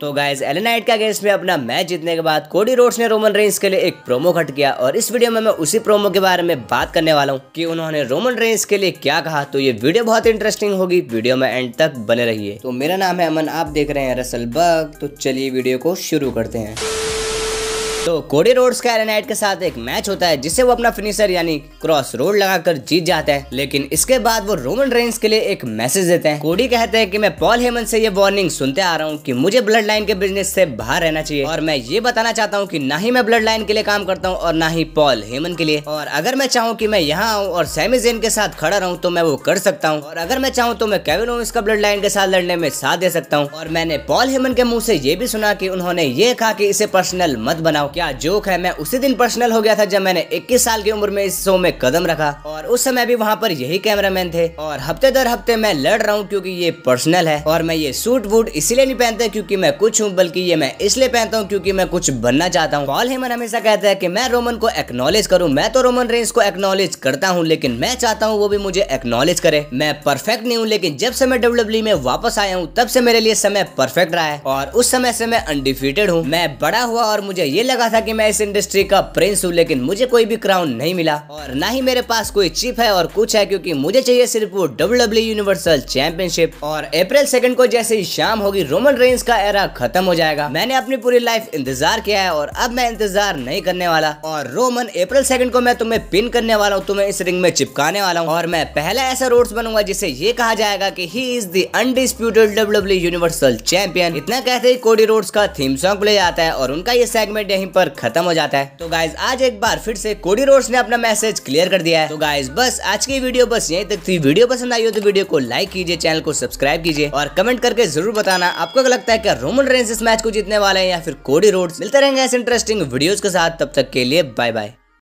तो गाइज एलेनाइट के अगेंस्ट में अपना मैच जीतने के बाद कोडी रोड्स ने रोमन रेंस के लिए एक प्रोमो कट किया और इस वीडियो में मैं उसी प्रोमो के बारे में बात करने वाला हूँ कि उन्होंने रोमन रेंस के लिए क्या कहा तो ये वीडियो बहुत इंटरेस्टिंग होगी वीडियो में एंड तक बने रहिए तो मेरा नाम है अमन आप देख रहे हैं रसल बग तो चलिए वीडियो को शुरू करते हैं तो कोडी रोड्स का एरेनाइट के साथ एक मैच होता है जिसे वो अपना फिनिशर यानी क्रॉस रोड लगाकर जीत जाता है लेकिन इसके बाद वो रोमन रेंज के लिए एक मैसेज देते हैं कोडी कहते हैं कि मैं पॉल हेमन से ये वार्निंग सुनते आ रहा हूँ कि मुझे ब्लड लाइन के बिजनेस से बाहर रहना चाहिए और मैं ये बताना चाहता हूँ की ना ही मैं ब्लड लाइन के लिए काम करता हूँ और ना ही पॉल हेमन के लिए और अगर मैं चाहूँ की मैं यहाँ आऊँ और सैमी जेन के साथ खड़ा रहूँ तो मैं वो कर सकता हूँ और अगर मैं चाहूँ तो मैं केविन ओमिस का ब्लड लाइन के साथ लड़ने में साथ दे सकता हूँ और मैंने पॉल हेमन के मुंह से ये भी सुना की उन्होंने ये कहा की इसे पर्सनल मत बनाओ क्या जोक है मैं उसी दिन पर्सनल हो गया था जब मैंने 21 साल की उम्र में इस शो में कदम रखा और उस समय भी वहाँ पर यही कैमरामैन थे और हफ्ते दर हफ्ते मैं लड़ रहा हूँ क्योंकि ये पर्सनल है और मैं ये सूट वूट इसलिए नहीं पहनता क्योंकि मैं कुछ हूँ बल्कि ये मैं इसलिए पहनता हूँ क्योंकि मैं कुछ बनना चाहता हूँ पॉल हेमन हमेशा कहता है की मैं रोमन को एक्नोलेज करूँ मैं तो रोमन रेंस को एक्नोलेज करता हूँ लेकिन मैं चाहता हूँ वो भी मुझे एक्नोलेज करे मैं परफेक्ट नहीं हूँ लेकिन जब से मैं डब्ल्यू e में वापस आया हूँ तब से मेरे लिए समय परफेक्ट रहा है और उस समय से मैं अनडिफिटेड हूँ मैं बड़ा हुआ और मुझे ये लगा लगा था कि मैं इस इंडस्ट्री का प्रिंस हूँ लेकिन मुझे कोई भी क्राउन नहीं मिला और ना ही मेरे पास कोई चिप है और कुछ है क्योंकि मुझे चाहिए सिर्फ वो डब्ल्यू यूनिवर्सल चैंपियनशिप और अप्रैल सेकंड को जैसे ही शाम होगी रोमन रेंस का एरा खत्म हो जाएगा मैंने अपनी पूरी लाइफ इंतजार किया है और अब मैं इंतजार नहीं करने वाला और रोमन अप्रैल सेकंड को मैं तुम्हें पिन करने वाला हूँ तुम्हें इस रिंग में चिपकाने वाला हूँ और मैं पहला ऐसा रोड बनूंगा जिसे ये कहा जाएगा की he is the undisputed W universal champion इतना कहते ही कोडी रोड्स का थीम सॉन्ग प्ले जाता है और उनका ये सेगमेंट यही पर खत्म हो जाता है तो गाइज आज एक बार फिर से कोडी रोड्स ने अपना मैसेज क्लियर कर दिया है तो गाइज बस आज की वीडियो बस यही तक थी वीडियो पसंद आई हो तो वीडियो को लाइक कीजिए चैनल को सब्सक्राइब कीजिए और कमेंट करके जरूर बताना आपको क्या लगता है क्या रोमन रेंस इस मैच को जीतने वाले हैं या फिर कोडी रोड मिलते रहेंगे ऐसे इंटरेस्टिंग वीडियो के साथ तब तक के लिए बाय बाय